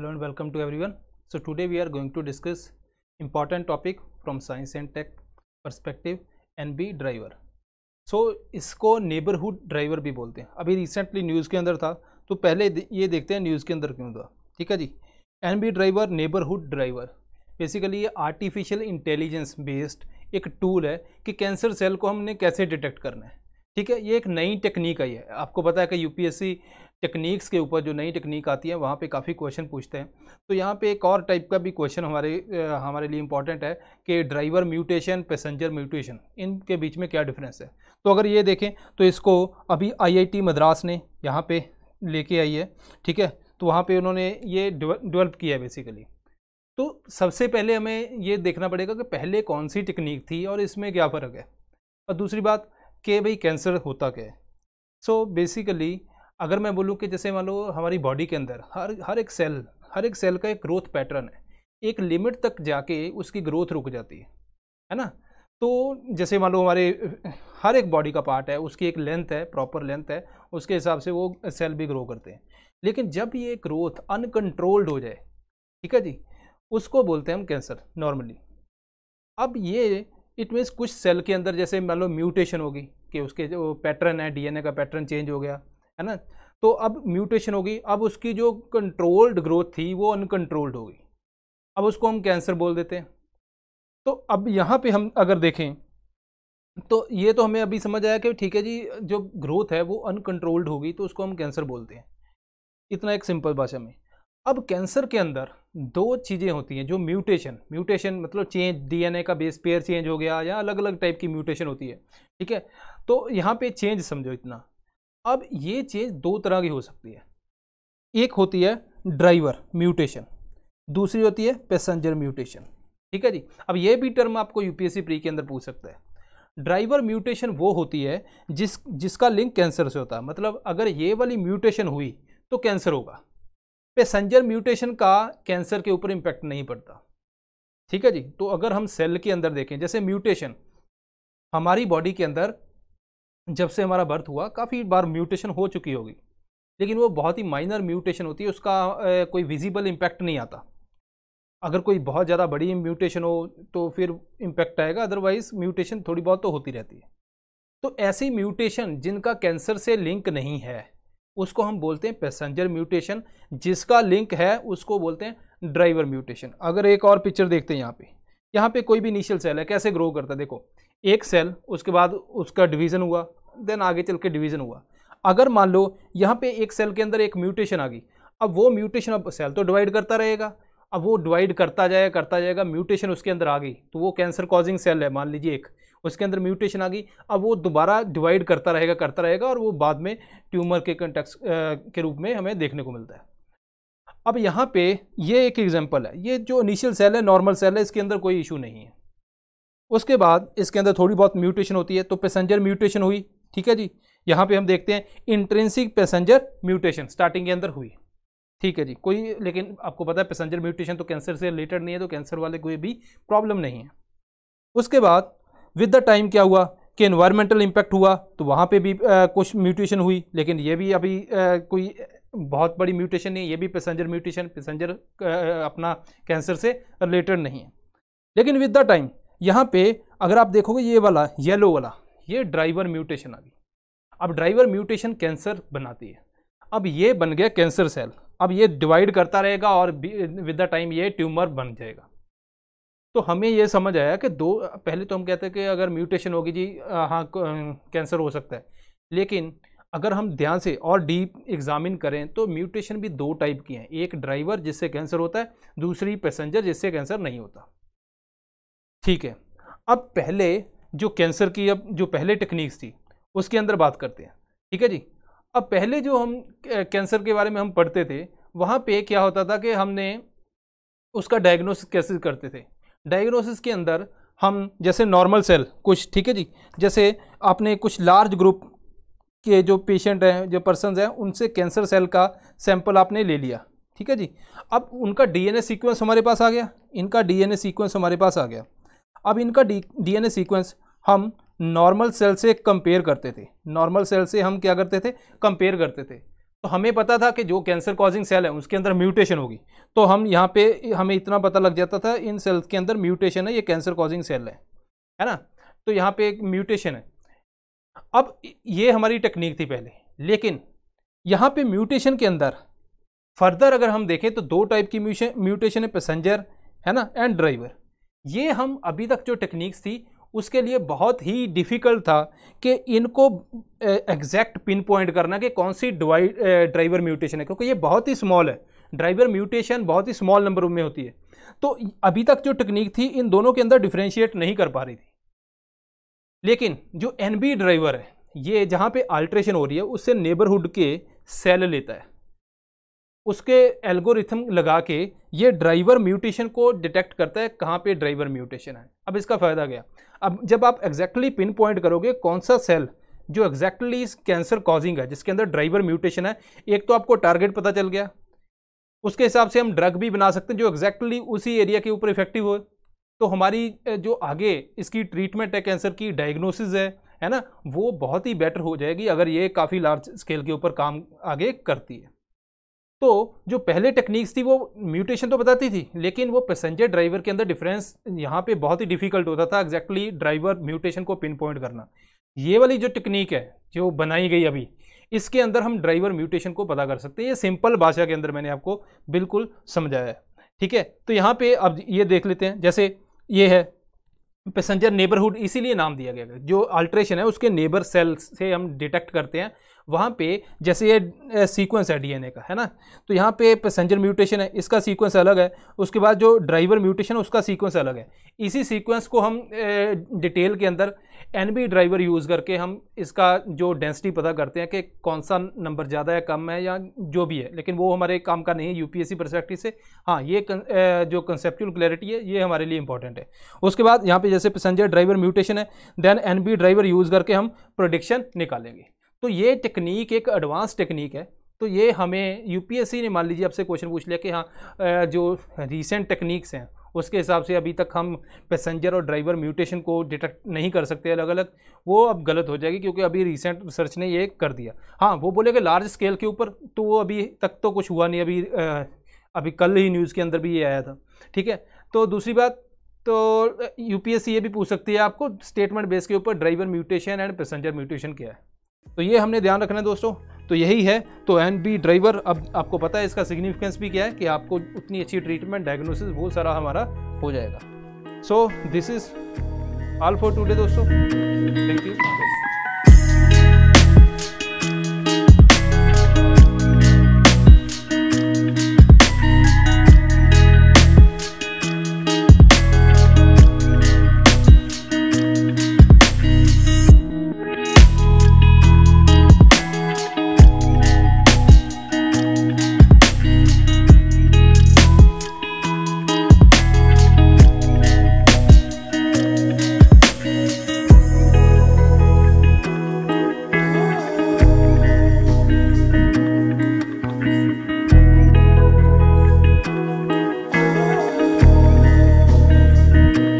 hello and welcome to everyone so today we are going to discuss important topic from science and tech perspective N B driver so इसको neighbourhood driver भी बोलते हैं अभी recently news के अंदर था तो पहले ये देखते हैं न्यूज़ के अंदर क्यों था ठीक है जी N B driver neighbourhood driver basically ये आर्टिफिशियल इंटेलिजेंस बेस्ड एक टूल है कि कैंसर सेल को हमने कैसे डिटेक्ट करना है ठीक है ये एक नई टेक्निक आई है आपको पता है कि यूपीएससी टेक्निक्स के ऊपर जो नई टेक्निक आती है वहाँ पे काफ़ी क्वेश्चन पूछते हैं तो यहाँ पे एक और टाइप का भी क्वेश्चन हमारे हमारे लिए इंपॉर्टेंट है कि ड्राइवर म्यूटेशन पैसेंजर म्यूटेशन इनके बीच में क्या डिफरेंस है तो अगर ये देखें तो इसको अभी आईआईटी मद्रास ने यहाँ पर लेके आई है ठीक है तो वहाँ पर उन्होंने ये डिवेल्प किया है बेसिकली तो सबसे पहले हमें ये देखना पड़ेगा कि पहले कौन सी टेक्निक थी और इसमें क्या फ़र्क है और दूसरी बात कि भाई कैंसर होता क्या है सो बेसिकली अगर मैं बोलूँ कि जैसे मान लो हमारी बॉडी के अंदर हर हर एक सेल हर एक सेल का एक ग्रोथ पैटर्न है एक लिमिट तक जाके उसकी ग्रोथ रुक जाती है है ना तो जैसे मान लो हमारे हर एक बॉडी का पार्ट है उसकी एक लेंथ है प्रॉपर लेंथ है उसके हिसाब से वो सेल भी ग्रो करते हैं लेकिन जब ये ग्रोथ अनकंट्रोल्ड हो जाए ठीक है जी उसको बोलते हैं हम कैंसर नॉर्मली अब ये इट मीन्स कुछ सेल के अंदर जैसे मान लो म्यूटेशन होगी कि उसके जो पैटर्न है डीएनए का पैटर्न चेंज हो गया है ना तो अब म्यूटेशन होगी अब उसकी जो कंट्रोल्ड ग्रोथ थी वो अनकंट्रोल्ड होगी अब उसको हम कैंसर बोल देते हैं तो अब यहाँ पे हम अगर देखें तो ये तो हमें अभी समझ आया कि ठीक है जी जो ग्रोथ है वो अनकंट्रोल्ड होगी तो उसको हम कैंसर बोलते हैं इतना एक सिंपल भाषा में अब कैंसर के अंदर दो चीज़ें होती हैं जो म्यूटेशन म्यूटेशन मतलब चेंज डीएनए का बेस पेयर चेंज हो गया या अलग अलग टाइप की म्यूटेशन होती है ठीक है तो यहाँ पे चेंज समझो इतना अब ये चेंज दो तरह की हो सकती है एक होती है ड्राइवर म्यूटेशन दूसरी होती है पैसेंजर म्यूटेशन ठीक है जी अब ये भी टर्म आपको यूपीएससी प्री के अंदर पूछ सकता है ड्राइवर म्यूटेशन वो होती है जिस जिसका लिंक कैंसर से होता है मतलब अगर ये वाली म्यूटेशन हुई तो कैंसर होगा पैसेंजर म्यूटेशन का कैंसर के ऊपर इम्पैक्ट नहीं पड़ता ठीक है जी तो अगर हम सेल के अंदर देखें जैसे म्यूटेशन हमारी बॉडी के अंदर जब से हमारा बर्थ हुआ काफ़ी बार म्यूटेशन हो चुकी होगी लेकिन वो बहुत ही माइनर म्यूटेशन होती है उसका ए, कोई विजिबल इम्पैक्ट नहीं आता अगर कोई बहुत ज़्यादा बड़ी म्यूटेशन हो तो फिर इम्पैक्ट आएगा अदरवाइज म्यूटेशन थोड़ी बहुत तो होती रहती है तो ऐसी म्यूटेशन जिनका कैंसर से लिंक नहीं है उसको हम बोलते हैं पैसेंजर म्यूटेशन जिसका लिंक है उसको बोलते हैं ड्राइवर म्यूटेशन अगर एक और पिक्चर देखते हैं यहाँ पे यहाँ पे कोई भी इनिशियल सेल है कैसे ग्रो करता है देखो एक सेल उसके बाद उसका डिवीज़न हुआ देन आगे चल के डिवीज़न हुआ अगर मान लो यहाँ पे एक सेल के अंदर एक म्यूटेशन आ गई अब वो म्यूटेशन अब सेल तो डिवाइड करता रहेगा अब वो डिवाइड करता जाएगा करता जाएगा म्यूटेशन उसके अंदर आ गई तो वो कैंसर कॉजिंग सेल है मान लीजिए एक उसके अंदर म्यूटेशन आ गई अब वो दोबारा डिवाइड करता रहेगा करता रहेगा और वो बाद में ट्यूमर के कंटेक्स के रूप में हमें देखने को मिलता है अब यहाँ पे ये एक एग्जाम्पल है ये जो इनिशियल सेल है नॉर्मल सेल है इसके अंदर कोई इशू नहीं है उसके बाद इसके अंदर थोड़ी बहुत म्यूटेशन होती है तो पैसेंजर म्यूटेशन हुई ठीक है जी यहाँ पे हम देखते हैं इंट्रेंसिक पैसेंजर म्यूटेशन स्टार्टिंग के अंदर हुई ठीक है जी कोई लेकिन आपको पता है पैसेंजर म्यूटेशन तो कैंसर से रिलेटेड नहीं है तो कैंसर वाले कोई भी प्रॉब्लम नहीं है उसके बाद विद द टाइम क्या हुआ कि इन्वायरमेंटल इम्पैक्ट हुआ तो वहाँ पे भी आ, कुछ म्यूटेशन हुई लेकिन ये भी अभी आ, कोई बहुत बड़ी म्यूटेशन नहीं है ये भी पैसेंजर म्यूटेशन पैसेंजर अपना कैंसर से रिलेटेड नहीं है लेकिन विद द टाइम यहाँ पे अगर आप देखोगे ये वाला येलो वाला ये ड्राइवर म्यूटेशन आ गई अब ड्राइवर म्यूटेशन कैंसर बनाती है अब ये बन गया कैंसर सेल अब ये डिवाइड करता रहेगा और विद द टाइम ये ट्यूमर बन जाएगा तो हमें यह समझ आया कि दो पहले तो हम कहते हैं कि अगर म्यूटेशन होगी जी हाँ कैंसर हो सकता है लेकिन अगर हम ध्यान से और डीप एग्जामिन करें तो म्यूटेशन भी दो टाइप की हैं एक ड्राइवर जिससे कैंसर होता है दूसरी पैसेंजर जिससे कैंसर नहीं होता ठीक है अब पहले जो कैंसर की अब जो पहले टेक्निक्स थी उसके अंदर बात करते हैं ठीक है जी अब पहले जो हम कैंसर के बारे में हम पढ़ते थे वहाँ पे क्या होता था कि हमने उसका डायग्नोसिस कैसे करते थे डायग्नोसिस के अंदर हम जैसे नॉर्मल सेल कुछ ठीक है जी जैसे आपने कुछ लार्ज ग्रुप के जो पेशेंट हैं जो पर्सनस हैं उनसे कैंसर सेल का सैंपल आपने ले लिया ठीक है जी अब उनका डीएनए सीक्वेंस हमारे पास आ गया इनका डीएनए सीक्वेंस हमारे पास आ गया अब इनका डीएनए सीक्वेंस हम नॉर्मल सेल से कंपेयर करते थे नॉर्मल सेल से हम क्या करते थे कंपेयर करते थे तो हमें पता था कि जो कैंसर कॉजिंग सेल है उसके अंदर म्यूटेशन होगी तो हम यहाँ पे हमें इतना पता लग जाता था इन सेल्स के अंदर म्यूटेशन है ये कैंसर कॉजिंग सेल है है ना तो यहाँ पे एक म्यूटेशन है अब ये हमारी टेक्निक थी पहले लेकिन यहाँ पे म्यूटेशन के अंदर फर्दर अगर हम देखें तो दो टाइप की म्यूटेशन है पैसेंजर है ना एंड ड्राइवर ये हम अभी तक जो टेक्निक्स थी उसके लिए बहुत ही डिफ़िकल्ट था कि इनको एग्जैक्ट पिन पॉइंट करना कि कौन सी ड्राइवर म्यूटेशन है क्योंकि ये बहुत ही स्मॉल है ड्राइवर म्यूटेशन बहुत ही स्मॉल नंबर में होती है तो अभी तक जो टेक्निक थी इन दोनों के अंदर डिफ्रेंशिएट नहीं कर पा रही थी लेकिन जो एन ड्राइवर है ये जहाँ पर आल्ट्रेशन हो रही है उससे नेबरहुड के सेल लेता है उसके एल्गोरिथम लगा के ये ड्राइवर म्यूटेशन को डिटेक्ट करता है कहाँ पे ड्राइवर म्यूटेशन है अब इसका फ़ायदा गया अब जब आप एग्जैक्टली पिन पॉइंट करोगे कौन सा सेल जो एग्जैक्टली कैंसर कॉजिंग है जिसके अंदर ड्राइवर म्यूटेशन है एक तो आपको टारगेट पता चल गया उसके हिसाब से हम ड्रग भी बना सकते हैं जो एग्जैक्टली उसी एरिया के ऊपर इफेक्टिव हो तो हमारी जो आगे इसकी ट्रीटमेंट है कैंसर की डायग्नोसिस है है ना वो बहुत ही बेटर हो जाएगी अगर ये काफ़ी लार्ज स्केल के ऊपर काम आगे करती है तो जो पहले टेक्निक्स थी वो म्यूटेशन तो बताती थी लेकिन वो पैसेंजर ड्राइवर के अंदर डिफरेंस यहाँ पे बहुत ही डिफिकल्ट होता था एग्जैक्टली ड्राइवर म्यूटेशन को पिन पॉइंट करना ये वाली जो टेक्निक है जो बनाई गई अभी इसके अंदर हम ड्राइवर म्यूटेशन को पता कर सकते हैं ये सिंपल भाषा के अंदर मैंने आपको बिल्कुल समझाया है ठीक है तो यहाँ पे अब ये देख लेते हैं जैसे ये है पैसेंजर नेबरहुड इसीलिए नाम दिया गया जो अल्ट्रेशन है उसके नेबर सेल से हम डिटेक्ट करते हैं वहाँ पे जैसे ये सीक्वेंस है डीएनए का है ना तो यहाँ पे पैसेंजर म्यूटेशन है इसका सीक्वेंस अलग है उसके बाद जो ड्राइवर म्यूटेशन है उसका सीक्वेंस अलग है इसी सीक्वेंस को हम डिटेल के अंदर एन ड्राइवर यूज़ करके हम इसका जो डेंसिटी पता करते हैं कि कौन सा नंबर ज़्यादा है कम है या जो भी है लेकिन वो हमारे काम का नहीं है यूपीएससी परस्पेक्टिव से हाँ ये जो कंसेप्चुअल क्लैरिटी है ये हमारे लिए इंपॉर्टेंट है उसके बाद यहाँ पे जैसे पैसेंजर ड्राइवर म्यूटेशन है देन एन ड्राइवर यूज़ करके हम प्रोडिक्शन निकालेंगे तो ये टेक्निक एक एडवांस टेक्निक है तो ये हमें यूपीएससी ने मान लीजिए आपसे क्वेश्चन पूछ लिया कि हाँ जो रिसेंट टेक्निक्स हैं उसके हिसाब से अभी तक हम पैसेंजर और ड्राइवर म्यूटेशन को डिटेक्ट नहीं कर सकते अलग अलग वो अब गलत हो जाएगी क्योंकि अभी रिसेंट रिसर्च ने ये कर दिया हाँ वो बोले कि लार्ज स्केल के ऊपर तो वो अभी तक तो कुछ हुआ नहीं अभी अभी कल ही न्यूज़ के अंदर भी ये आया था ठीक है तो दूसरी बात तो यूपीएससी ये भी पूछ सकती है आपको स्टेटमेंट बेस के ऊपर driver mutation and passenger mutation क्या है तो ये हमने ध्यान रखना है दोस्तों तो यही है तो एन बी ड्राइवर अब आपको पता है इसका सिग्निफिकेंस भी क्या है कि आपको उतनी अच्छी ट्रीटमेंट डायग्नोसिस बहुत सारा हमारा हो जाएगा so this is all for today दोस्तों थैंक यू